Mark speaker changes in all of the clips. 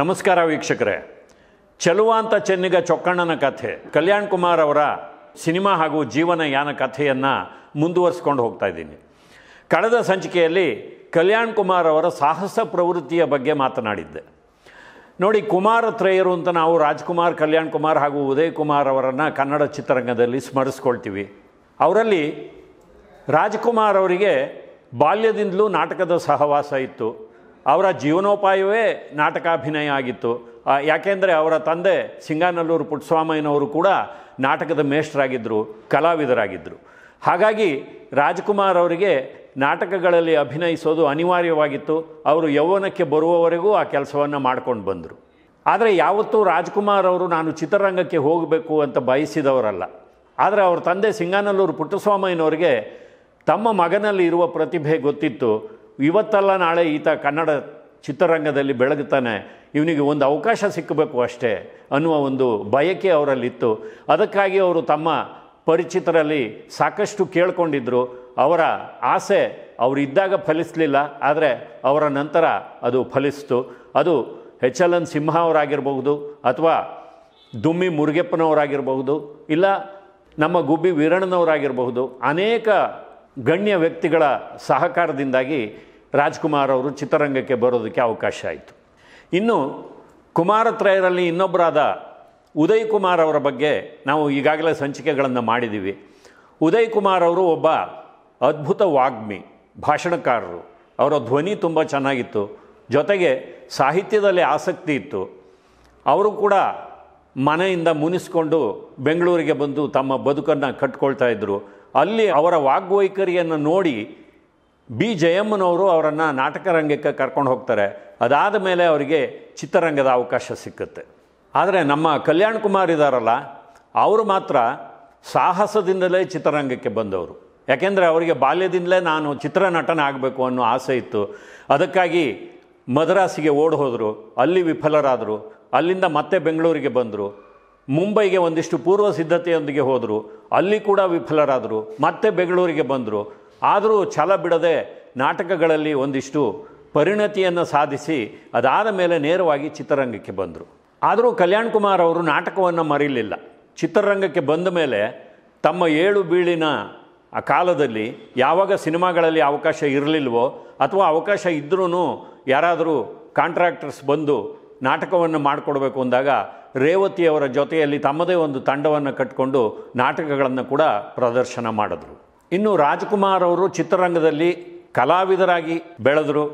Speaker 1: ನಮಸ್ಕಾರ ವೀಕ್ಷಕರೇ ಚಲುವಾಂತ ಚೆನ್ನಿಗ ಚೊಕ್ಕಣ್ಣನ ಕಥೆ ಕಲ್ಯಾಣ್ ಕುಮಾರ್ ಅವರ ಸಿನಿಮಾ ಹಾಗೂ ಜೀವನ ಯಾನ ಕಥೆಯನ್ನು ಮುಂದುವರಿಸ್ಕೊಂಡು ಹೋಗ್ತಾ ಇದ್ದೀನಿ ಕಳೆದ ಸಂಚಿಕೆಯಲ್ಲಿ ಕಲ್ಯಾಣ್ ಕುಮಾರ್ ಅವರ ಸಾಹಸ ಪ್ರವೃತ್ತಿಯ ಬಗ್ಗೆ ಮಾತನಾಡಿದ್ದೆ ನೋಡಿ ಕುಮಾರ ಅಂತ ನಾವು ರಾಜ್ಕುಮಾರ್ ಕಲ್ಯಾಣ್ ಕುಮಾರ್ ಹಾಗೂ ಉದಯ್ ಕುಮಾರ್ ಅವರನ್ನು ಕನ್ನಡ ಚಿತ್ರರಂಗದಲ್ಲಿ ಸ್ಮರಿಸ್ಕೊಳ್ತೀವಿ ಅವರಲ್ಲಿ ರಾಜ್ಕುಮಾರ್ ಅವರಿಗೆ ಬಾಲ್ಯದಿಂದಲೂ ನಾಟಕದ ಸಹವಾಸ ಇತ್ತು ಅವರ ಜೀವನೋಪಾಯವೇ ನಾಟಕಾಭಿನಯ ಆಗಿತ್ತು ಯಾಕೆಂದರೆ ಅವರ ತಂದೆ ಸಿಂಗಾನಲ್ಲೂರು ಪುಟ್ಟಸ್ವಾಮಯ್ಯನವರು ಕೂಡ ನಾಟಕದ ಮೇಷ್ಟರಾಗಿದ್ದರು ಕಲಾವಿದರಾಗಿದ್ದರು ಹಾಗಾಗಿ ರಾಜ್ಕುಮಾರ್ ಅವರಿಗೆ ನಾಟಕಗಳಲ್ಲಿ ಅಭಿನಯಿಸೋದು ಅನಿವಾರ್ಯವಾಗಿತ್ತು ಅವರು ಯೌವನಕ್ಕೆ ಬರುವವರೆಗೂ ಆ ಕೆಲಸವನ್ನು ಮಾಡ್ಕೊಂಡು ಬಂದರು ಆದರೆ ಯಾವತ್ತೂ ರಾಜ್ಕುಮಾರ್ ಅವರು ನಾನು ಚಿತ್ರರಂಗಕ್ಕೆ ಹೋಗಬೇಕು ಅಂತ ಬಯಸಿದವರಲ್ಲ ಆದರೆ ಅವರ ತಂದೆ ಸಿಂಗಾನಲ್ಲೂರು ಪುಟ್ಟಸ್ವಾಮಯ್ಯನವರಿಗೆ ತಮ್ಮ ಮಗನಲ್ಲಿ ಇರುವ ಪ್ರತಿಭೆ ಗೊತ್ತಿತ್ತು ಇವತ್ತಲ್ಲ ನಾಳೆ ಈತ ಕನ್ನಡ ಚಿತ್ರರಂಗದಲ್ಲಿ ಬೆಳಗುತ್ತಾನೆ ಇವನಿಗೆ ಒಂದು ಅವಕಾಶ ಸಿಕ್ಕಬೇಕು ಅಷ್ಟೇ ಅನ್ನುವ ಒಂದು ಬಯಕೆ ಅವರಲ್ಲಿತ್ತು ಅದಕ್ಕಾಗಿ ಅವರು ತಮ್ಮ ಪರಿಚಿತರಲ್ಲಿ ಸಾಕಷ್ಟು ಕೇಳಿಕೊಂಡಿದ್ದರು ಅವರ ಆಸೆ ಅವರಿದ್ದಾಗ ಫಲಿಸಲಿಲ್ಲ ಆದರೆ ಅವರ ನಂತರ ಅದು ಫಲಿಸ್ತು ಅದು ಎಚ್ ಎಲ್ ಎನ್ ಸಿಂಹ ಅವರಾಗಿರಬಹುದು ಅಥವಾ ದುಮ್ಮಿ ಮುರುಗೆಪ್ಪನವರಾಗಿರಬಹುದು ಇಲ್ಲ ನಮ್ಮ ಗುಬ್ಬಿ ವೀರಣ್ಣನವರಾಗಿರಬಹುದು ಅನೇಕ ಗಣ್ಯ ವ್ಯಕ್ತಿಗಳ ಸಹಕಾರದಿಂದಾಗಿ ರಾಜ್ಕುಮಾರ್ ಅವರು ಚಿತ್ರರಂಗಕ್ಕೆ ಬರೋದಕ್ಕೆ ಅವಕಾಶ ಆಯಿತು ಇನ್ನು ಕುಮಾರತ್ರಯರಲ್ಲಿ ಇನ್ನೊಬ್ಬರಾದ ಉದಯ್ ಕುಮಾರ್ ಅವರ ಬಗ್ಗೆ ನಾವು ಈಗಾಗಲೇ ಸಂಚಿಕೆಗಳನ್ನು ಮಾಡಿದ್ದೀವಿ ಉದಯ್ ಕುಮಾರ್ ಅವರು ಒಬ್ಬ ಅದ್ಭುತ ವಾಗ್ಮಿ ಭಾಷಣಕಾರರು ಅವರ ಧ್ವನಿ ತುಂಬ ಚೆನ್ನಾಗಿತ್ತು ಜೊತೆಗೆ ಸಾಹಿತ್ಯದಲ್ಲಿ ಆಸಕ್ತಿ ಇತ್ತು ಅವರು ಕೂಡ ಮನೆಯಿಂದ ಮುನಿಸ್ಕೊಂಡು ಬೆಂಗಳೂರಿಗೆ ಬಂದು ತಮ್ಮ ಬದುಕನ್ನು ಕಟ್ಕೊಳ್ತಾ ಇದ್ದರು ಅಲ್ಲಿ ಅವರ ವಾಗ್ವೈಖರಿಯನ್ನು ನೋಡಿ ಬಿ ಜಯಮ್ಮನವರು ಅವರನ್ನು ನಾಟಕ ರಂಗಕ್ಕೆ ಕರ್ಕೊಂಡು ಹೋಗ್ತಾರೆ ಅದಾದ ಮೇಲೆ ಅವರಿಗೆ ಚಿತ್ರರಂಗದ ಅವಕಾಶ ಸಿಕ್ಕುತ್ತೆ ಆದರೆ ನಮ್ಮ ಕಲ್ಯಾಣ್ ಕುಮಾರ್ ಇದ್ದಾರಲ್ಲ ಅವರು ಮಾತ್ರ ಸಾಹಸದಿಂದಲೇ ಚಿತ್ರರಂಗಕ್ಕೆ ಬಂದವರು ಯಾಕೆಂದರೆ ಅವರಿಗೆ ಬಾಲ್ಯದಿಂದಲೇ ನಾನು ಚಿತ್ರನಟನ ಆಗಬೇಕು ಅನ್ನೋ ಆಸೆ ಇತ್ತು ಅದಕ್ಕಾಗಿ ಮದ್ರಾಸಿಗೆ ಓಡಿ ಹೋದರು ಅಲ್ಲಿ ವಿಫಲರಾದರು ಅಲ್ಲಿಂದ ಮತ್ತೆ ಬೆಂಗಳೂರಿಗೆ ಬಂದರು ಮುಂಬೈಗೆ ಒಂದಿಷ್ಟು ಪೂರ್ವ ಸಿದ್ಧತೆಯೊಂದಿಗೆ ಹೋದರು ಅಲ್ಲಿ ಕೂಡ ವಿಫಲರಾದರು ಮತ್ತೆ ಬೆಂಗಳೂರಿಗೆ ಬಂದರು ಆದರೂ ಛಲ ಬಿಡದೆ ನಾಟಕಗಳಲ್ಲಿ ಒಂದಿಷ್ಟು ಪರಿಣತಿಯನ್ನು ಸಾಧಿಸಿ ಅದಾದ ಮೇಲೆ ನೇರವಾಗಿ ಚಿತ್ರರಂಗಕ್ಕೆ ಬಂದರು ಆದರೂ ಕಲ್ಯಾಣ್ ಕುಮಾರ್ ಅವರು ನಾಟಕವನ್ನು ಮರೀಲಿಲ್ಲ ಚಿತ್ರರಂಗಕ್ಕೆ ಬಂದ ಮೇಲೆ ತಮ್ಮ ಏಳು ಬೀಳಿನ ಆ ಕಾಲದಲ್ಲಿ ಯಾವಾಗ ಸಿನಿಮಾಗಳಲ್ಲಿ ಅವಕಾಶ ಇರಲಿಲ್ವೋ ಅಥವಾ ಅವಕಾಶ ಇದ್ರೂ ಯಾರಾದರೂ ಕಾಂಟ್ರಾಕ್ಟರ್ಸ್ ಬಂದು ನಾಟಕವನ್ನು ಮಾಡಿಕೊಡ್ಬೇಕು ಅಂದಾಗ ರೇವತಿಯವರ ಜೊತೆಯಲ್ಲಿ ತಮ್ಮದೇ ಒಂದು ತಂಡವನ್ನು ಕಟ್ಕೊಂಡು ನಾಟಕಗಳನ್ನು ಕೂಡ ಪ್ರದರ್ಶನ ಮಾಡಿದ್ರು ಇನ್ನು ರಾಜ್ಕುಮಾರ್ ಅವರು ಚಿತ್ರರಂಗದಲ್ಲಿ ಕಲಾವಿದರಾಗಿ ಬೆಳೆದರು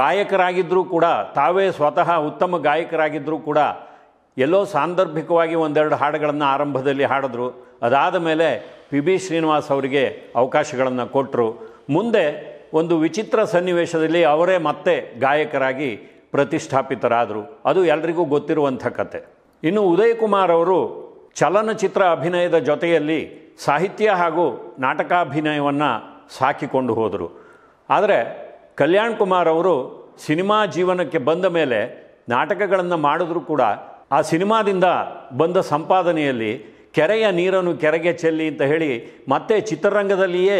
Speaker 1: ಗಾಯಕರಾಗಿದ್ದರೂ ಕೂಡ ತಾವೇ ಸ್ವತಃ ಉತ್ತಮ ಗಾಯಕರಾಗಿದ್ದರೂ ಕೂಡ ಎಲ್ಲೋ ಸಾಂದರ್ಭಿಕವಾಗಿ ಒಂದೆರಡು ಹಾಡುಗಳನ್ನು ಆರಂಭದಲ್ಲಿ ಹಾಡಿದ್ರು ಅದಾದ ಮೇಲೆ ಪಿ ಬಿ ಶ್ರೀನಿವಾಸ್ ಅವರಿಗೆ ಅವಕಾಶಗಳನ್ನು ಕೊಟ್ಟರು ಮುಂದೆ ಒಂದು ವಿಚಿತ್ರ ಸನ್ನಿವೇಶದಲ್ಲಿ ಅವರೇ ಮತ್ತೆ ಗಾಯಕರಾಗಿ ಪ್ರತಿಷ್ಠಾಪಿತರಾದರು ಅದು ಎಲ್ರಿಗೂ ಗೊತ್ತಿರುವಂಥ ಕತೆ ಇನ್ನು ಉದಯಕುಮಾರ್ ಅವರು ಚಲನಚಿತ್ರ ಅಭಿನಯದ ಜೊತೆಯಲ್ಲಿ ಸಾಹಿತ್ಯ ಹಾಗೂ ನಾಟಕಾಭಿನಯವನ್ನು ಸಾಕಿಕೊಂಡು ಹೋದರು ಆದರೆ ಕಲ್ಯಾಣ್ ಕುಮಾರ್ ಅವರು ಸಿನಿಮಾ ಜೀವನಕ್ಕೆ ಬಂದ ಮೇಲೆ ನಾಟಕಗಳನ್ನು ಮಾಡಿದ್ರೂ ಕೂಡ ಆ ಸಿನಿಮಾದಿಂದ ಬಂದ ಸಂಪಾದನೆಯಲ್ಲಿ ಕೆರೆಯ ನೀರನ್ನು ಕೆರೆಗೆ ಚೆಲ್ಲಿ ಅಂತ ಹೇಳಿ ಮತ್ತೆ ಚಿತ್ರರಂಗದಲ್ಲಿಯೇ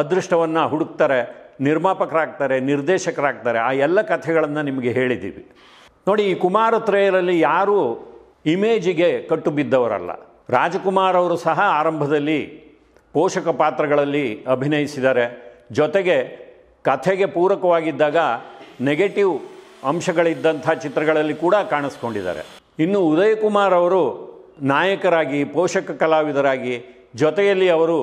Speaker 1: ಅದೃಷ್ಟವನ್ನು ಹುಡುಕ್ತಾರೆ ನಿರ್ಮಾಪಕರಾಗ್ತಾರೆ ನಿರ್ದೇಶಕರಾಗ್ತಾರೆ ಆ ಎಲ್ಲ ಕಥೆಗಳನ್ನು ನಿಮಗೆ ಹೇಳಿದ್ದೀವಿ ನೋಡಿ ಈ ಕುಮಾರತ್ರಯರಲ್ಲಿ ಯಾರೂ ಇಮೇಜಿಗೆ ಕಟ್ಟು ಬಿದ್ದವರಲ್ಲ ರಾಜಕುಮಾರ್ ಅವರು ಸಹ ಆರಂಭದಲ್ಲಿ ಪೋಷಕ ಪಾತ್ರಗಳಲ್ಲಿ ಅಭಿನಯಿಸಿದ್ದಾರೆ ಜೊತೆಗೆ ಕಥೆಗೆ ಪೂರಕವಾಗಿದ್ದಾಗ ನೆಗೆಟಿವ್ ಅಂಶಗಳಿದ್ದಂಥ ಚಿತ್ರಗಳಲ್ಲಿ ಕೂಡ ಕಾಣಿಸ್ಕೊಂಡಿದ್ದಾರೆ ಇನ್ನು ಉದಯಕುಮಾರ್ ಅವರು ನಾಯಕರಾಗಿ ಪೋಷಕ ಕಲಾವಿದರಾಗಿ ಜೊತೆಯಲ್ಲಿ ಅವರು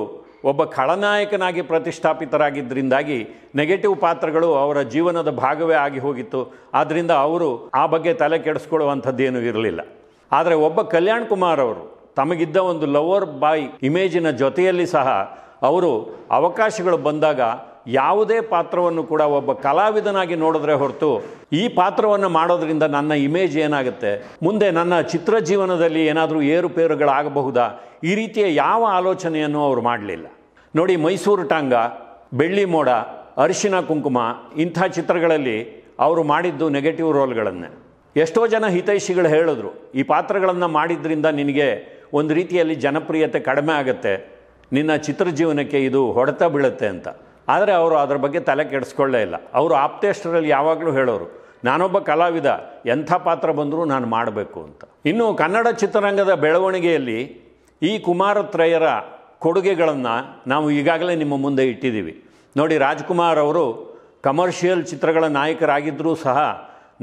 Speaker 1: ಒಬ್ಬ ಖಳನಾಯಕನಾಗಿ ಪ್ರತಿಷ್ಠಾಪಿತರಾಗಿದ್ದರಿಂದಾಗಿ ನೆಗೆಟಿವ್ ಪಾತ್ರಗಳು ಅವರ ಜೀವನದ ಭಾಗವೇ ಆಗಿ ಹೋಗಿತ್ತು ಆದ್ದರಿಂದ ಅವರು ಆ ಬಗ್ಗೆ ತಲೆ ಕೆಡಿಸ್ಕೊಳ್ಳುವಂಥದ್ದೇನೂ ಇರಲಿಲ್ಲ ಆದರೆ ಒಬ್ಬ ಕಲ್ಯಾಣ್ ಕುಮಾರ್ ಅವರು ತಮಗಿದ್ದ ಒಂದು ಲವರ್ ಬಾಯ್ ಇಮೇಜಿನ ಜೊತೆಯಲ್ಲಿ ಸಹ ಅವರು ಅವಕಾಶಗಳು ಬಂದಾಗ ಯಾವುದೇ ಪಾತ್ರವನ್ನು ಕೂಡ ಒಬ್ಬ ಕಲಾವಿದನಾಗಿ ನೋಡಿದ್ರೆ ಹೊರತು ಈ ಪಾತ್ರವನ್ನು ಮಾಡೋದ್ರಿಂದ ನನ್ನ ಇಮೇಜ್ ಏನಾಗುತ್ತೆ ಮುಂದೆ ನನ್ನ ಚಿತ್ರ ಜೀವನದಲ್ಲಿ ಏನಾದರೂ ಏರುಪೇರುಗಳಾಗಬಹುದಾ ಈ ರೀತಿಯ ಯಾವ ಆಲೋಚನೆಯನ್ನು ಅವರು ಮಾಡಲಿಲ್ಲ ನೋಡಿ ಮೈಸೂರು ಟಾಂಗ ಬೆಳ್ಳಿ ಮೋಡ ಅರಿಶಿನ ಕುಂಕುಮ ಇಂಥ ಚಿತ್ರಗಳಲ್ಲಿ ಅವರು ಮಾಡಿದ್ದು ನೆಗೆಟಿವ್ ರೋಲ್ಗಳನ್ನೇ ಎಷ್ಟೋ ಜನ ಹಿತೈಷಿಗಳು ಹೇಳಿದ್ರು ಈ ಪಾತ್ರಗಳನ್ನು ಮಾಡಿದ್ರಿಂದ ನಿನಗೆ ಒಂದು ರೀತಿಯಲ್ಲಿ ಜನಪ್ರಿಯತೆ ಕಡಿಮೆ ಆಗುತ್ತೆ ನಿನ್ನ ಚಿತ್ರ ಜೀವನಕ್ಕೆ ಇದು ಹೊಡೆತ ಬೀಳುತ್ತೆ ಅಂತ ಆದರೆ ಅವರು ಅದರ ಬಗ್ಗೆ ತಲೆ ಕೆಡಿಸ್ಕೊಳ್ಳೇ ಇಲ್ಲ ಅವರು ಆಪ್ತೇಷ್ಟರಲ್ಲಿ ಯಾವಾಗಲೂ ಹೇಳೋರು ನಾನೊಬ್ಬ ಕಲಾವಿದ ಎಂಥ ಪಾತ್ರ ಬಂದರೂ ನಾನು ಮಾಡಬೇಕು ಅಂತ ಇನ್ನು ಕನ್ನಡ ಚಿತ್ರರಂಗದ ಬೆಳವಣಿಗೆಯಲ್ಲಿ ಈ ಕುಮಾರತ್ರಯರ ಕೊಡುಗೆಗಳನ್ನು ನಾವು ಈಗಾಗಲೇ ನಿಮ್ಮ ಮುಂದೆ ಇಟ್ಟಿದ್ದೀವಿ ನೋಡಿ ರಾಜ್ಕುಮಾರ್ ಅವರು ಕಮರ್ಷಿಯಲ್ ಚಿತ್ರಗಳ ನಾಯಕರಾಗಿದ್ದರೂ ಸಹ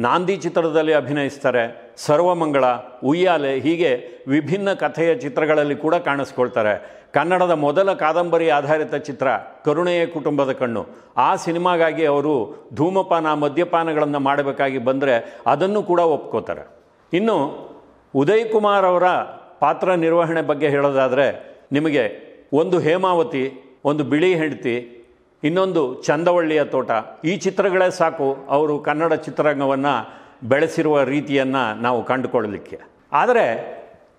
Speaker 1: ನಾಂದಿ ಚಿತ್ರದಲ್ಲಿ ಅಭಿನಯಿಸ್ತಾರೆ ಸರ್ವಮಂಗಳ ಉಯ್ಯಾಲೆ ಹೀಗೆ ವಿಭಿನ್ನ ಕಥೆಯ ಚಿತ್ರಗಳಲ್ಲಿ ಕೂಡ ಕಾಣಿಸ್ಕೊಳ್ತಾರೆ ಕನ್ನಡದ ಮೊದಲ ಕಾದಂಬರಿ ಆಧಾರಿತ ಚಿತ್ರ ಕರುಣೆಯ ಕುಟುಂಬದ ಕಣ್ಣು ಆ ಸಿನಿಮಾಗಾಗಿ ಅವರು ಧೂಮಪಾನ ಮದ್ಯಪಾನಗಳನ್ನು ಮಾಡಬೇಕಾಗಿ ಬಂದರೆ ಅದನ್ನು ಕೂಡ ಒಪ್ಕೋತಾರೆ ಇನ್ನು ಉದಯ್ ಕುಮಾರ್ ಅವರ ಪಾತ್ರ ನಿರ್ವಹಣೆ ಬಗ್ಗೆ ಹೇಳೋದಾದರೆ ನಿಮಗೆ ಒಂದು ಹೇಮಾವತಿ ಒಂದು ಬಿಳಿ ಹೆಂಡತಿ ಇನ್ನೊಂದು ಚಂದವಳ್ಳಿಯ ತೋಟ ಈ ಚಿತ್ರಗಳೇ ಸಾಕು ಅವರು ಕನ್ನಡ ಚಿತ್ರರಂಗವನ್ನು ಬೆಳೆಸಿರುವ ರೀತಿಯನ್ನು ನಾವು ಕಂಡುಕೊಳ್ಳಲಿಕ್ಕೆ ಆದರೆ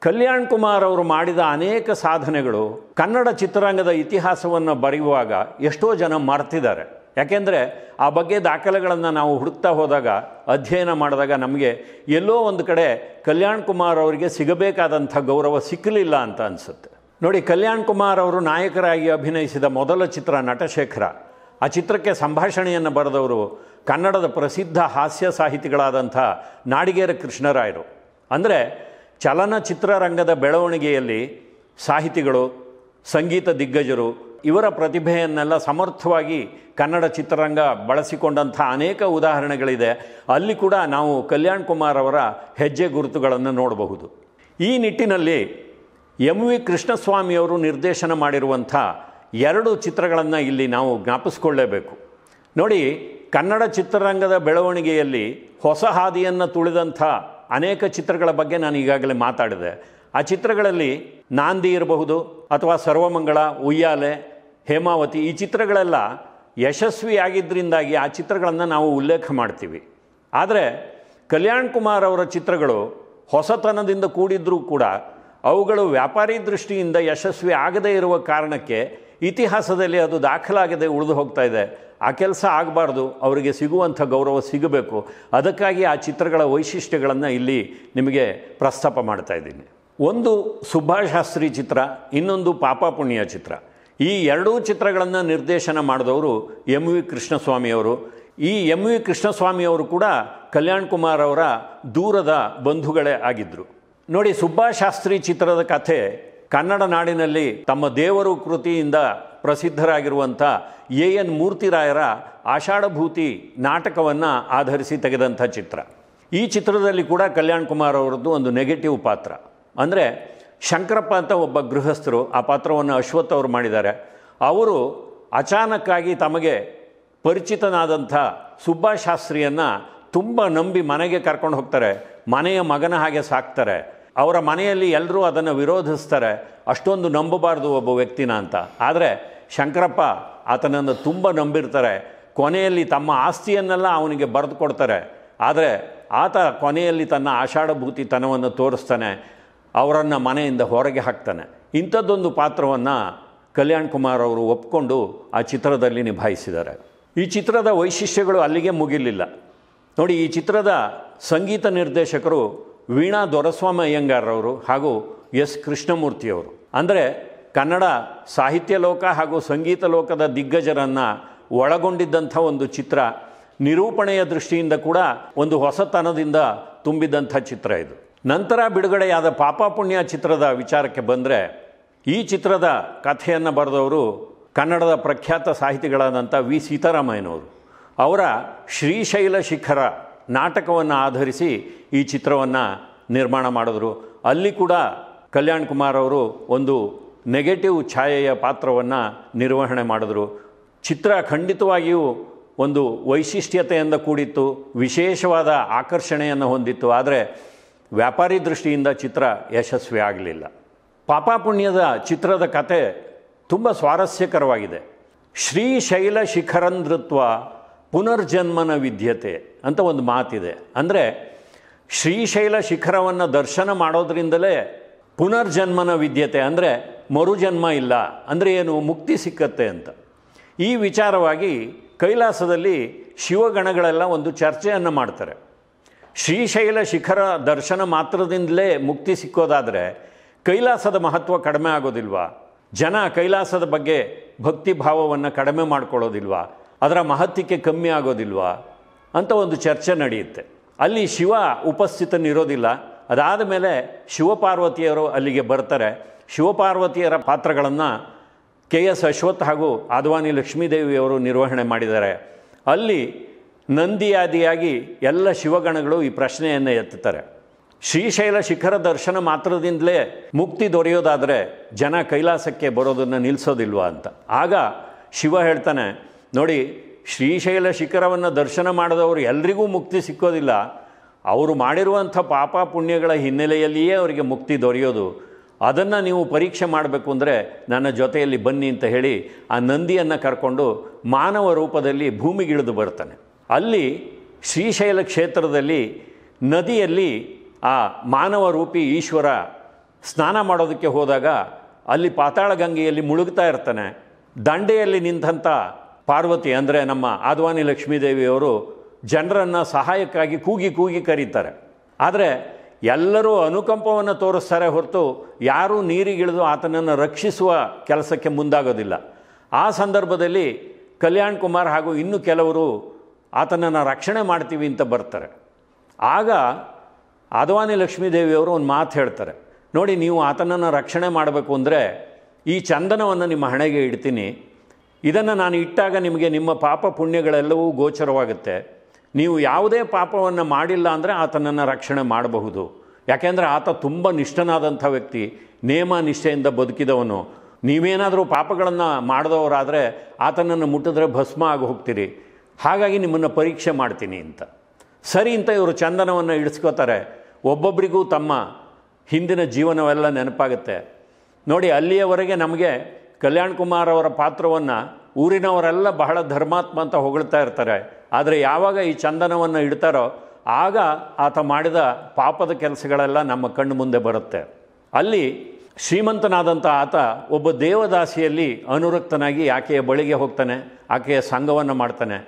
Speaker 1: ಕಲ್ಯಾಣ್ ಕುಮಾರ್ ಅವರು ಮಾಡಿದ ಅನೇಕ ಸಾಧನೆಗಳು ಕನ್ನಡ ಚಿತ್ರರಂಗದ ಇತಿಹಾಸವನ್ನು ಬರೆಯುವಾಗ ಎಷ್ಟೋ ಜನ ಮರ್ತಿದ್ದಾರೆ ಯಾಕೆಂದರೆ ಆ ಬಗ್ಗೆ ದಾಖಲೆಗಳನ್ನು ನಾವು ಹುಡುಕ್ತಾ ಹೋದಾಗ ಅಧ್ಯಯನ ಮಾಡಿದಾಗ ನಮಗೆ ಎಲ್ಲೋ ಒಂದು ಕಡೆ ಕಲ್ಯಾಣ್ ಕುಮಾರ್ ಅವರಿಗೆ ಸಿಗಬೇಕಾದಂಥ ಗೌರವ ಸಿಕ್ಕಲಿಲ್ಲ ಅಂತ ಅನಿಸುತ್ತೆ ನೋಡಿ ಕಲ್ಯಾಣ್ ಕುಮಾರ್ ಅವರು ನಾಯಕರಾಗಿ ಅಭಿನಯಿಸಿದ ಮೊದಲ ಚಿತ್ರ ನಟಶೇಖರ ಆ ಚಿತ್ರಕ್ಕೆ ಸಂಭಾಷಣೆಯನ್ನು ಬರೆದವರು ಕನ್ನಡದ ಪ್ರಸಿದ್ಧ ಹಾಸ್ಯ ಸಾಹಿತಿಗಳಾದಂಥ ನಾಡಿಗೇರ ಕೃಷ್ಣರಾಯರು ಅಂದರೆ ಚಲನಚಿತ್ರರಂಗದ ಬೆಳವಣಿಗೆಯಲ್ಲಿ ಸಾಹಿತಿಗಳು ಸಂಗೀತ ದಿಗ್ಗಜರು ಇವರ ಪ್ರತಿಭೆಯನ್ನೆಲ್ಲ ಸಮರ್ಥವಾಗಿ ಕನ್ನಡ ಚಿತ್ರರಂಗ ಬಳಸಿಕೊಂಡಂಥ ಅನೇಕ ಉದಾಹರಣೆಗಳಿದೆ ಅಲ್ಲಿ ಕೂಡ ನಾವು ಕಲ್ಯಾಣ್ ಕುಮಾರ್ ಅವರ ಹೆಜ್ಜೆ ಗುರುತುಗಳನ್ನು ನೋಡಬಹುದು ಈ ನಿಟ್ಟಿನಲ್ಲಿ ಎಂ ವಿ ಕೃಷ್ಣಸ್ವಾಮಿಯವರು ನಿರ್ದೇಶನ ಮಾಡಿರುವಂಥ ಎರಡು ಚಿತ್ರಗಳನ್ನು ಇಲ್ಲಿ ನಾವು ಜ್ಞಾಪಿಸ್ಕೊಳ್ಳೇಬೇಕು ನೋಡಿ ಕನ್ನಡ ಚಿತ್ರರಂಗದ ಬೆಳವಣಿಗೆಯಲ್ಲಿ ಹೊಸ ಹಾದಿಯನ್ನು ತುಳಿದಂಥ ಅನೇಕ ಚಿತ್ರಗಳ ಬಗ್ಗೆ ನಾನು ಈಗಾಗಲೇ ಮಾತಾಡಿದೆ ಆ ಚಿತ್ರಗಳಲ್ಲಿ ನಾಂದಿ ಇರಬಹುದು ಅಥವಾ ಸರ್ವಮಂಗಳ ಉಯ್ಯಾಲೆ ಹೇಮಾವತಿ ಈ ಚಿತ್ರಗಳೆಲ್ಲ ಯಶಸ್ವಿಯಾಗಿದ್ದರಿಂದಾಗಿ ಆ ಚಿತ್ರಗಳನ್ನು ನಾವು ಉಲ್ಲೇಖ ಮಾಡ್ತೀವಿ ಆದರೆ ಕಲ್ಯಾಣ್ ಕುಮಾರ್ ಅವರ ಚಿತ್ರಗಳು ಹೊಸತನದಿಂದ ಕೂಡಿದ್ರೂ ಕೂಡ ಅವುಗಳು ವ್ಯಾಪಾರಿ ದೃಷ್ಟಿಯಿಂದ ಯಶಸ್ವಿ ಆಗದೇ ಇರುವ ಕಾರಣಕ್ಕೆ ಇತಿಹಾಸದಲ್ಲಿ ಅದು ದಾಖಲಾಗಿದೆ ಉಳಿದು ಹೋಗ್ತಾ ಇದೆ ಆ ಕೆಲಸ ಆಗಬಾರ್ದು ಅವರಿಗೆ ಸಿಗುವಂಥ ಗೌರವ ಸಿಗಬೇಕು ಅದಕ್ಕಾಗಿ ಆ ಚಿತ್ರಗಳ ವೈಶಿಷ್ಟ್ಯಗಳನ್ನು ಇಲ್ಲಿ ನಿಮಗೆ ಪ್ರಸ್ತಾಪ ಮಾಡ್ತಾ ಇದ್ದೀನಿ ಒಂದು ಸುಬ್ಬಾಶಾಸ್ತ್ರಿ ಚಿತ್ರ ಇನ್ನೊಂದು ಪಾಪ ಪುಣ್ಯ ಚಿತ್ರ ಈ ಎರಡೂ ಚಿತ್ರಗಳನ್ನು ನಿರ್ದೇಶನ ಮಾಡಿದವರು ಎಂ ವಿ ಕೃಷ್ಣಸ್ವಾಮಿಯವರು ಈ ಎಂ ವಿ ಕೃಷ್ಣಸ್ವಾಮಿಯವರು ಕೂಡ ಕಲ್ಯಾಣ್ ಕುಮಾರ್ ಅವರ ದೂರದ ಬಂಧುಗಳೇ ಆಗಿದ್ದರು ನೋಡಿ ಸುಬ್ಬಾಶಾಸ್ತ್ರಿ ಚಿತ್ರದ ಕಥೆ ಕನ್ನಡ ನಾಡಿನಲ್ಲಿ ತಮ್ಮ ದೇವರು ಕೃತಿಯಿಂದ ಪ್ರಸಿದ್ಧರಾಗಿರುವಂಥ ಎ ಎನ್ ಮೂರ್ತಿರಾಯರ ಆಷಾಢಭೂತಿ ನಾಟಕವನ್ನು ಆಧರಿಸಿ ತೆಗೆದಂಥ ಚಿತ್ರ ಈ ಚಿತ್ರದಲ್ಲಿ ಕೂಡ ಕಲ್ಯಾಣ್ ಕುಮಾರ್ ಅವರದ್ದು ಒಂದು ನೆಗೆಟಿವ್ ಪಾತ್ರ ಅಂದರೆ ಶಂಕರಪ್ಪ ಅಂತ ಒಬ್ಬ ಗೃಹಸ್ಥರು ಆ ಪಾತ್ರವನ್ನು ಅಶ್ವಥ್ ಅವರು ಮಾಡಿದ್ದಾರೆ ಅವರು ಅಚಾನಕ್ಕಾಗಿ ತಮಗೆ ಪರಿಚಿತನಾದಂಥ ಸುಬ್ಬಾ ತುಂಬ ನಂಬಿ ಮನೆಗೆ ಕರ್ಕೊಂಡು ಹೋಗ್ತಾರೆ ಮನೆಯ ಮಗನ ಹಾಗೆ ಸಾಕ್ತಾರೆ ಅವರ ಮನೆಯಲ್ಲಿ ಎಲ್ಲರೂ ಅದನ್ನು ವಿರೋಧಿಸ್ತಾರೆ ಅಷ್ಟೊಂದು ನಂಬಬಾರ್ದು ಒಬ್ಬ ವ್ಯಕ್ತಿನ ಅಂತ ಆದರೆ ಶಂಕರಪ್ಪ ಆತನನ್ನು ತುಂಬ ನಂಬಿರ್ತಾರೆ ಕೊನೆಯಲ್ಲಿ ತಮ್ಮ ಆಸ್ತಿಯನ್ನೆಲ್ಲ ಅವನಿಗೆ ಬರೆದು ಕೊಡ್ತಾರೆ ಆದರೆ ಆತ ಕೊನೆಯಲ್ಲಿ ತನ್ನ ಆಷಾಢಭೂತಿ ತನವನ್ನು ತೋರಿಸ್ತಾನೆ ಅವರನ್ನು ಮನೆಯಿಂದ ಹೊರಗೆ ಹಾಕ್ತಾನೆ ಇಂಥದ್ದೊಂದು ಪಾತ್ರವನ್ನು ಕಲ್ಯಾಣ್ ಕುಮಾರ್ ಅವರು ಒಪ್ಕೊಂಡು ಆ ಚಿತ್ರದಲ್ಲಿ ನಿಭಾಯಿಸಿದ್ದಾರೆ ಈ ಚಿತ್ರದ ವೈಶಿಷ್ಟ್ಯಗಳು ಅಲ್ಲಿಗೆ ಮುಗಿಲಿಲ್ಲ ನೋಡಿ ಈ ಚಿತ್ರದ ಸಂಗೀತ ನಿರ್ದೇಶಕರು ವೀಣಾ ದೊರಸ್ವಾಮಿ ಅಯ್ಯಂಗಾರ್ರವರು ಹಾಗೂ ಎಸ್ ಕೃಷ್ಣಮೂರ್ತಿಯವರು ಅಂದರೆ ಕನ್ನಡ ಸಾಹಿತ್ಯ ಲೋಕ ಹಾಗೂ ಸಂಗೀತ ಲೋಕದ ದಿಗ್ಗಜರನ್ನು ಒಳಗೊಂಡಿದ್ದಂಥ ಒಂದು ಚಿತ್ರ ನಿರೂಪಣೆಯ ದೃಷ್ಟಿಯಿಂದ ಕೂಡ ಒಂದು ಹೊಸತನದಿಂದ ತುಂಬಿದಂಥ ಚಿತ್ರ ಇದು ನಂತರ ಬಿಡುಗಡೆಯಾದ ಪಾಪ ಪುಣ್ಯ ಚಿತ್ರದ ವಿಚಾರಕ್ಕೆ ಬಂದರೆ ಈ ಚಿತ್ರದ ಕಥೆಯನ್ನು ಬರೆದವರು ಕನ್ನಡದ ಪ್ರಖ್ಯಾತ ಸಾಹಿತಿಗಳಾದಂಥ ವಿ ಸೀತಾರಾಮಯ್ಯನವರು ಅವರ ಶ್ರೀಶೈಲ ಶಿಖರ ನಾಟಕವನ್ನು ಆಧರಿಸಿ ಈ ಚಿತ್ರವನ್ನು ನಿರ್ಮಾಣ ಮಾಡಿದ್ರು ಅಲ್ಲಿ ಕೂಡ ಕಲ್ಯಾಣ್ ಕುಮಾರ್ ಅವರು ಒಂದು ನೆಗೆಟಿವ್ ಛಾಯೆಯ ಪಾತ್ರವನ್ನು ನಿರ್ವಹಣೆ ಮಾಡಿದ್ರು ಚಿತ್ರ ಖಂಡಿತವಾಗಿಯೂ ಒಂದು ವೈಶಿಷ್ಟ್ಯತೆಯಿಂದ ಕೂಡಿತ್ತು ವಿಶೇಷವಾದ ಆಕರ್ಷಣೆಯನ್ನು ಹೊಂದಿತ್ತು ಆದರೆ ವ್ಯಾಪಾರಿ ದೃಷ್ಟಿಯಿಂದ ಚಿತ್ರ ಯಶಸ್ವಿ ಆಗಲಿಲ್ಲ ಪಾಪಾಪುಣ್ಯದ ಚಿತ್ರದ ಕತೆ ತುಂಬ ಸ್ವಾರಸ್ಯಕರವಾಗಿದೆ ಶ್ರೀಶೈಲ ಶಿಖರಂಧೃತ್ವ ಪುನರ್ಜನ್ಮನ ವಿದ್ಯತೆ ಅಂತ ಒಂದು ಮಾತಿದೆ ಅಂದರೆ ಶ್ರೀಶೈಲ ಶಿಖರವನ್ನು ದರ್ಶನ ಮಾಡೋದ್ರಿಂದಲೇ ಪುನರ್ಜನ್ಮನ ವಿದ್ಯತೆ ಅಂದರೆ ಮರುಜನ್ಮ ಇಲ್ಲ ಅಂದರೆ ಏನು ಮುಕ್ತಿ ಸಿಕ್ಕತ್ತೆ ಅಂತ ಈ ವಿಚಾರವಾಗಿ ಕೈಲಾಸದಲ್ಲಿ ಶಿವಗಣಗಳೆಲ್ಲ ಒಂದು ಚರ್ಚೆಯನ್ನು ಮಾಡ್ತಾರೆ ಶ್ರೀಶೈಲ ಶಿಖರ ದರ್ಶನ ಮಾತ್ರದಿಂದಲೇ ಮುಕ್ತಿ ಸಿಕ್ಕೋದಾದರೆ ಕೈಲಾಸದ ಮಹತ್ವ ಕಡಿಮೆ ಆಗೋದಿಲ್ವಾ ಜನ ಕೈಲಾಸದ ಬಗ್ಗೆ ಭಕ್ತಿ ಭಾವವನ್ನು ಕಡಿಮೆ ಮಾಡ್ಕೊಳ್ಳೋದಿಲ್ವಾ ಅದರ ಮಹತ್ವಕ್ಕೆ ಕಮ್ಮಿ ಆಗೋದಿಲ್ವಾ ಅಂತ ಒಂದು ಚರ್ಚೆ ನಡೆಯುತ್ತೆ ಅಲ್ಲಿ ಶಿವ ಉಪಸ್ಥಿತನಿರೋದಿಲ್ಲ ಅದಾದ ಮೇಲೆ ಶಿವಪಾರ್ವತಿಯರು ಅಲ್ಲಿಗೆ ಬರ್ತಾರೆ ಶಿವಪಾರ್ವತಿಯರ ಪಾತ್ರಗಳನ್ನು ಕೆ ಎಸ್ ಅಶ್ವಥ್ ಹಾಗೂ ಆದ್ವಾನಿ ಲಕ್ಷ್ಮೀದೇವಿಯವರು ನಿರ್ವಹಣೆ ಮಾಡಿದ್ದಾರೆ ಅಲ್ಲಿ ನಂದಿಯಾದಿಯಾಗಿ ಎಲ್ಲ ಶಿವಗಣಗಳು ಈ ಪ್ರಶ್ನೆಯನ್ನು ಎತ್ತುತ್ತಾರೆ ಶ್ರೀಶೈಲ ಶಿಖರ ದರ್ಶನ ಮಾತ್ರದಿಂದಲೇ ಮುಕ್ತಿ ದೊರೆಯೋದಾದರೆ ಜನ ಕೈಲಾಸಕ್ಕೆ ಬರೋದನ್ನು ನಿಲ್ಲಿಸೋದಿಲ್ವಾ ಅಂತ ಆಗ ಶಿವ ಹೇಳ್ತಾನೆ ನೋಡಿ ಶ್ರೀಶೈಲ ಶಿಖರವನ್ನು ದರ್ಶನ ಮಾಡಿದವರು ಎಲ್ರಿಗೂ ಮುಕ್ತಿ ಸಿಕ್ಕೋದಿಲ್ಲ ಅವರು ಮಾಡಿರುವಂಥ ಪಾಪ ಪುಣ್ಯಗಳ ಹಿನ್ನೆಲೆಯಲ್ಲಿಯೇ ಅವರಿಗೆ ಮುಕ್ತಿ ದೊರೆಯೋದು ಅದನ್ನು ನೀವು ಪರೀಕ್ಷೆ ಮಾಡಬೇಕು ಅಂದರೆ ನನ್ನ ಜೊತೆಯಲ್ಲಿ ಬನ್ನಿ ಅಂತ ಹೇಳಿ ಆ ನಂದಿಯನ್ನು ಕರ್ಕೊಂಡು ಮಾನವ ರೂಪದಲ್ಲಿ ಭೂಮಿಗಿಳಿದು ಬರ್ತಾನೆ ಅಲ್ಲಿ ಶ್ರೀಶೈಲ ಕ್ಷೇತ್ರದಲ್ಲಿ ನದಿಯಲ್ಲಿ ಆ ಮಾನವ ರೂಪಿ ಈಶ್ವರ ಸ್ನಾನ ಮಾಡೋದಕ್ಕೆ ಹೋದಾಗ ಅಲ್ಲಿ ಪಾತಾಳ ಗಂಗೆಯಲ್ಲಿ ಮುಳುಗ್ತಾ ಇರ್ತಾನೆ ದಂಡೆಯಲ್ಲಿ ನಿಂತಹ ಪಾರ್ವತಿ ಅಂದರೆ ನಮ್ಮ ಆದ್ವಾನಿ ಲಕ್ಷ್ಮೀದೇವಿಯವರು ಜನರನ್ನು ಸಹಾಯಕ್ಕಾಗಿ ಕೂಗಿ ಕೂಗಿ ಕರೀತಾರೆ ಆದರೆ ಎಲ್ಲರೂ ಅನುಕಂಪವನ್ನು ತೋರಿಸ್ತಾರೆ ಹೊರತು ಯಾರೂ ನೀರಿಗಿಳಿದು ಆತನನ್ನು ರಕ್ಷಿಸುವ ಕೆಲಸಕ್ಕೆ ಮುಂದಾಗೋದಿಲ್ಲ ಆ ಸಂದರ್ಭದಲ್ಲಿ ಕಲ್ಯಾಣ್ ಕುಮಾರ್ ಹಾಗೂ ಇನ್ನೂ ಕೆಲವರು ಆತನನ್ನು ರಕ್ಷಣೆ ಮಾಡ್ತೀವಿ ಅಂತ ಬರ್ತಾರೆ ಆಗ ಆದವಾನಿ ಲಕ್ಷ್ಮೀದೇವಿಯವರು ಒಂದು ಮಾತು ಹೇಳ್ತಾರೆ ನೋಡಿ ನೀವು ಆತನನ್ನು ರಕ್ಷಣೆ ಮಾಡಬೇಕು ಅಂದರೆ ಈ ಚಂದನವನ್ನು ನಿಮ್ಮ ಹಣೆಗೆ ಇಡ್ತೀನಿ ಇದನ್ನು ನಾನು ಇಟ್ಟಾಗ ನಿಮಗೆ ನಿಮ್ಮ ಪಾಪ ಪುಣ್ಯಗಳೆಲ್ಲವೂ ಗೋಚರವಾಗುತ್ತೆ ನೀವು ಯಾವುದೇ ಪಾಪವನ್ನು ಮಾಡಿಲ್ಲ ಅಂದರೆ ಆತನನ್ನು ರಕ್ಷಣೆ ಮಾಡಬಹುದು ಯಾಕೆಂದರೆ ಆತ ತುಂಬ ನಿಷ್ಠನಾದಂಥ ವ್ಯಕ್ತಿ ನೇಮ ನಿಷ್ಠೆಯಿಂದ ಬದುಕಿದವನು ನೀವೇನಾದರೂ ಪಾಪಗಳನ್ನು ಮಾಡಿದವರಾದರೆ ಆತನನ್ನು ಮುಟ್ಟಿದ್ರೆ ಭಸ್ಮ ಆಗಿ ಹೋಗ್ತೀರಿ ಹಾಗಾಗಿ ನಿಮ್ಮನ್ನು ಪರೀಕ್ಷೆ ಮಾಡ್ತೀನಿ ಅಂತ ಸರಿ ಅಂತ ಇವರು ಚಂದನವನ್ನು ಇಡ್ಸ್ಕೋತಾರೆ ಒಬ್ಬೊಬ್ಬರಿಗೂ ತಮ್ಮ ಹಿಂದಿನ ಜೀವನವೆಲ್ಲ ನೆನಪಾಗುತ್ತೆ ನೋಡಿ ಅಲ್ಲಿಯವರೆಗೆ ನಮಗೆ ಕಲ್ಯಾಣ್ ಕುಮಾರ್ ಅವರ ಪಾತ್ರವನ್ನು ಊರಿನವರೆಲ್ಲ ಬಹಳ ಧರ್ಮಾತ್ಮ ಅಂತ ಹೊಗಳ್ತಾ ಇರ್ತಾರೆ ಆದರೆ ಯಾವಾಗ ಈ ಚಂದನವನ್ನು ಇಡ್ತಾರೋ ಆಗ ಆತ ಮಾಡಿದ ಪಾಪದ ಕೆಲಸಗಳೆಲ್ಲ ನಮ್ಮ ಕಣ್ಣು ಮುಂದೆ ಬರುತ್ತೆ ಅಲ್ಲಿ ಶ್ರೀಮಂತನಾದಂಥ ಆತ ಒಬ್ಬ ದೇವದಾಸಿಯಲ್ಲಿ ಅನುರಕ್ತನಾಗಿ ಆಕೆಯ ಬಳಿಗೆ ಹೋಗ್ತಾನೆ ಆಕೆಯ ಸಂಘವನ್ನು ಮಾಡ್ತಾನೆ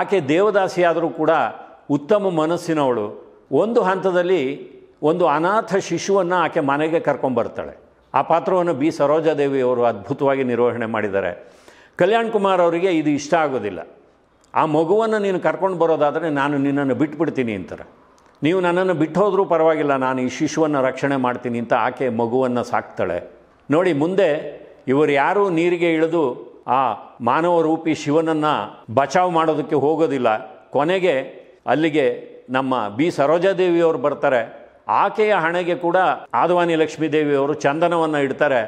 Speaker 1: ಆಕೆ ದೇವದಾಸಿಯಾದರೂ ಕೂಡ ಉತ್ತಮ ಮನಸ್ಸಿನವಳು ಒಂದು ಹಂತದಲ್ಲಿ ಒಂದು ಅನಾಥ ಶಿಶುವನ್ನು ಆಕೆ ಮನೆಗೆ ಕರ್ಕೊಂಡ್ಬರ್ತಾಳೆ ಆ ಪಾತ್ರವನ್ನು ಬಿ ಸರೋಜಾದೇವಿ ಅವರು ಅದ್ಭುತವಾಗಿ ನಿರ್ವಹಣೆ ಮಾಡಿದ್ದಾರೆ ಕಲ್ಯಾಣ್ ಕುಮಾರ್ ಅವರಿಗೆ ಇದು ಇಷ್ಟ ಆಗೋದಿಲ್ಲ ಆ ಮಗುವನ್ನು ನೀನು ಕರ್ಕೊಂಡು ಬರೋದಾದರೆ ನಾನು ನಿನ್ನನ್ನು ಬಿಟ್ಬಿಡ್ತೀನಿ ಅಂತಾರೆ ನೀವು ನನ್ನನ್ನು ಬಿಟ್ಟು ಹೋದರೂ ಪರವಾಗಿಲ್ಲ ನಾನು ಈ ಶಿಶುವನ್ನು ರಕ್ಷಣೆ ಮಾಡ್ತೀನಿ ಅಂತ ಆಕೆ ಮಗುವನ್ನು ಸಾಕ್ತಾಳೆ ನೋಡಿ ಮುಂದೆ ಇವರು ಯಾರೂ ನೀರಿಗೆ ಇಳಿದು ಆ ಮಾನವ ರೂಪಿ ಶಿವನನ್ನು ಬಚಾವ್ ಮಾಡೋದಕ್ಕೆ ಹೋಗೋದಿಲ್ಲ ಕೊನೆಗೆ ಅಲ್ಲಿಗೆ ನಮ್ಮ ಬಿ ಸರೋಜಾದೇವಿಯವರು ಬರ್ತಾರೆ ಆಕೆಯ ಹಣೆಗೆ ಕೂಡ ಆದವಾನಿ ದೇವಿಯವರು ಚಂದನವನ್ನು ಇಡ್ತಾರೆ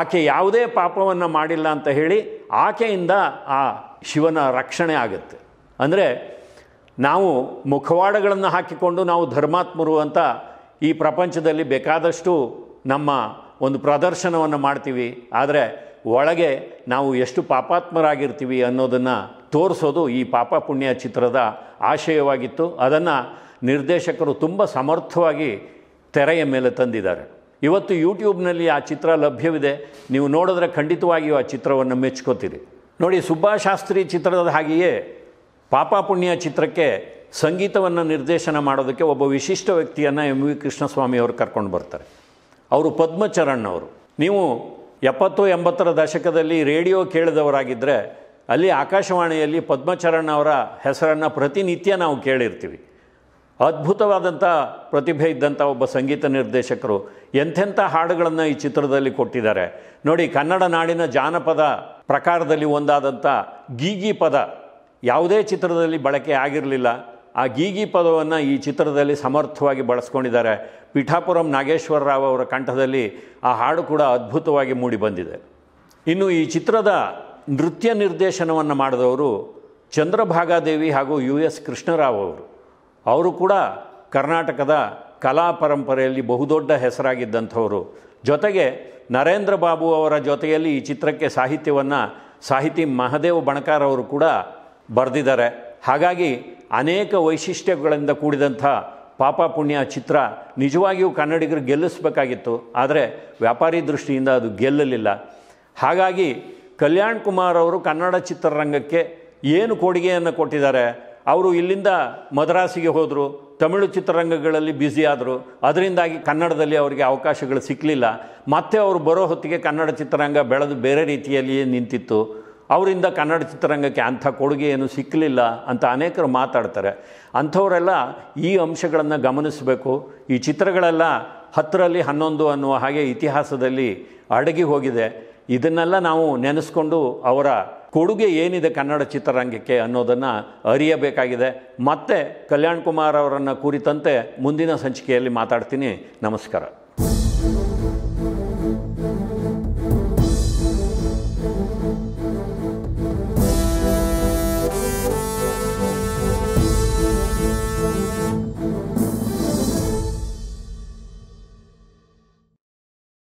Speaker 1: ಆಕೆ ಯಾವುದೇ ಪಾಪವನ್ನು ಮಾಡಿಲ್ಲ ಅಂತ ಹೇಳಿ ಆಕೆಯಿಂದ ಆ ಶಿವನ ರಕ್ಷಣೆ ಆಗುತ್ತೆ ಅಂದರೆ ನಾವು ಮುಖವಾಡಗಳನ್ನು ಹಾಕಿಕೊಂಡು ನಾವು ಧರ್ಮಾತ್ಮರು ಅಂತ ಈ ಪ್ರಪಂಚದಲ್ಲಿ ಬೇಕಾದಷ್ಟು ನಮ್ಮ ಒಂದು ಪ್ರದರ್ಶನವನ್ನು ಮಾಡ್ತೀವಿ ಆದರೆ ಒಳಗೆ ನಾವು ಎಷ್ಟು ಪಾಪಾತ್ಮರಾಗಿರ್ತೀವಿ ಅನ್ನೋದನ್ನು ತೋರಿಸೋದು ಈ ಪಾಪ ಪುಣ್ಯ ಚಿತ್ರದ ಆಶಯವಾಗಿತ್ತು ಅದನ್ನು ನಿರ್ದೇಶಕರು ತುಂಬ ಸಮರ್ಥವಾಗಿ ತೆರೆಯ ಮೇಲೆ ತಂದಿದ್ದಾರೆ ಇವತ್ತು ಯೂಟ್ಯೂಬ್ನಲ್ಲಿ ಆ ಚಿತ್ರ ಲಭ್ಯವಿದೆ ನೀವು ನೋಡಿದ್ರೆ ಖಂಡಿತವಾಗಿಯೂ ಆ ಚಿತ್ರವನ್ನು ಮೆಚ್ಕೋತೀರಿ ನೋಡಿ ಸುಬ್ಬಾಶಾಸ್ತ್ರಿ ಚಿತ್ರದ ಹಾಗೆಯೇ ಪಾಪ ಪುಣ್ಯ ಚಿತ್ರಕ್ಕೆ ಸಂಗೀತವನ್ನು ನಿರ್ದೇಶನ ಮಾಡೋದಕ್ಕೆ ಒಬ್ಬ ವಿಶಿಷ್ಟ ವ್ಯಕ್ತಿಯನ್ನು ಎಂ ವಿ ಕೃಷ್ಣಸ್ವಾಮಿ ಅವರು ಕರ್ಕೊಂಡು ಬರ್ತಾರೆ ಅವರು ಪದ್ಮಚರಣ್ ಅವರು ನೀವು ಎಪ್ಪತ್ತು ಎಂಬತ್ತರ ದಶಕದಲ್ಲಿ ರೇಡಿಯೋ ಕೇಳಿದವರಾಗಿದ್ದರೆ ಅಲ್ಲಿ ಆಕಾಶವಾಣಿಯಲ್ಲಿ ಪದ್ಮಚರಣ್ ಅವರ ಹೆಸರನ್ನು ಪ್ರತಿನಿತ್ಯ ನಾವು ಕೇಳಿರ್ತೀವಿ ಅದ್ಭುತವಾದಂಥ ಪ್ರತಿಭೆ ಇದ್ದಂಥ ಒಬ್ಬ ಸಂಗೀತ ನಿರ್ದೇಶಕರು ಎಂಥೆಂಥ ಹಾಡುಗಳನ್ನು ಈ ಚಿತ್ರದಲ್ಲಿ ಕೊಟ್ಟಿದ್ದಾರೆ ನೋಡಿ ಕನ್ನಡ ನಾಡಿನ ಜಾನಪದ ಪ್ರಕಾರದಲ್ಲಿ ಒಂದಾದಂಥ ಗೀಗಿ ಪದ ಯಾವುದೇ ಚಿತ್ರದಲ್ಲಿ ಬಳಕೆ ಆಗಿರಲಿಲ್ಲ ಆ ಗೀಗಿ ಪದವನ್ನು ಈ ಚಿತ್ರದಲ್ಲಿ ಸಮರ್ಥವಾಗಿ ಬಳಸ್ಕೊಂಡಿದ್ದಾರೆ ಪಿಠಾಪುರಂ ನಾಗೇಶ್ವರ ರಾವ್ ಅವರ ಕಂಠದಲ್ಲಿ ಆ ಹಾಡು ಕೂಡ ಅದ್ಭುತವಾಗಿ ಮೂಡಿಬಂದಿದೆ ಇನ್ನು ಈ ಚಿತ್ರದ ನೃತ್ಯ ನಿರ್ದೇಶನವನ್ನು ಮಾಡಿದವರು ಚಂದ್ರಭಾಗಾದೇವಿ ಹಾಗೂ ಯು ಎಸ್ ಕೃಷ್ಣರಾವ್ ಅವರು ಅವರು ಕೂಡ ಕರ್ನಾಟಕದ ಕಲಾ ಪರಂಪರೆಯಲ್ಲಿ ಬಹುದೊಡ್ಡ ಹೆಸರಾಗಿದ್ದಂಥವರು ಜೊತೆಗೆ ನರೇಂದ್ರ ಬಾಬು ಅವರ ಜೊತೆಯಲ್ಲಿ ಈ ಚಿತ್ರಕ್ಕೆ ಸಾಹಿತ್ಯವನ್ನು ಸಾಹಿತಿ ಮಹದೇವ್ ಬಣಕಾರ್ ಅವರು ಕೂಡ ಬರೆದಿದ್ದಾರೆ ಹಾಗಾಗಿ ಅನೇಕ ವೈಶಿಷ್ಟ್ಯಗಳಿಂದ ಕೂಡಿದಂಥ ಪಾಪ ಪುಣ್ಯ ಚಿತ್ರ ನಿಜವಾಗಿಯೂ ಕನ್ನಡಿಗರು ಗೆಲ್ಲಿಸಬೇಕಾಗಿತ್ತು ಆದರೆ ವ್ಯಾಪಾರಿ ದೃಷ್ಟಿಯಿಂದ ಅದು ಗೆಲ್ಲಲಿಲ್ಲ ಹಾಗಾಗಿ ಕಲ್ಯಾಣ್ ಕುಮಾರ್ ಅವರು ಕನ್ನಡ ಚಿತ್ರರಂಗಕ್ಕೆ ಏನು ಕೊಡುಗೆಯನ್ನು ಕೊಟ್ಟಿದ್ದಾರೆ ಅವರು ಇಲ್ಲಿಂದ ಮದ್ರಾಸಿಗೆ ಹೋದರು ತಮಿಳು ಚಿತ್ರರಂಗಗಳಲ್ಲಿ ಬ್ಯುಸಿ ಆದರು ಅದರಿಂದಾಗಿ ಕನ್ನಡದಲ್ಲಿ ಅವರಿಗೆ ಅವಕಾಶಗಳು ಸಿಕ್ಕಲಿಲ್ಲ ಮತ್ತೆ ಅವರು ಬರೋ ಹೊತ್ತಿಗೆ ಕನ್ನಡ ಚಿತ್ರರಂಗ ಬೆಳೆದು ಬೇರೆ ರೀತಿಯಲ್ಲಿಯೇ ನಿಂತಿತ್ತು ಅವರಿಂದ ಕನ್ನಡ ಚಿತ್ರರಂಗಕ್ಕೆ ಅಂಥ ಕೊಡುಗೆ ಏನು ಸಿಕ್ಕಲಿಲ್ಲ ಅಂತ ಅನೇಕರು ಮಾತಾಡ್ತಾರೆ ಅಂಥವರೆಲ್ಲ ಈ ಅಂಶಗಳನ್ನು ಗಮನಿಸಬೇಕು ಈ ಚಿತ್ರಗಳೆಲ್ಲ ಹತ್ತರಲ್ಲಿ ಹನ್ನೊಂದು ಅನ್ನುವ ಹಾಗೆ ಇತಿಹಾಸದಲ್ಲಿ ಅಡಗಿ ಹೋಗಿದೆ ಇದನ್ನೆಲ್ಲ ನಾವು ನೆನೆಸ್ಕೊಂಡು ಅವರ ಕೊಡುಗೆ ಏನಿದೆ ಕನ್ನಡ ಚಿತ್ರರಂಗಕ್ಕೆ ಅನ್ನೋದನ್ನು ಅರಿಯಬೇಕಾಗಿದೆ ಮತ್ತೆ ಕಲ್ಯಾಣ್ ಕುಮಾರ್ ಅವರನ್ನು ಕುರಿತಂತೆ ಮುಂದಿನ ಸಂಚಿಕೆಯಲ್ಲಿ ಮಾತಾಡ್ತೀನಿ ನಮಸ್ಕಾರ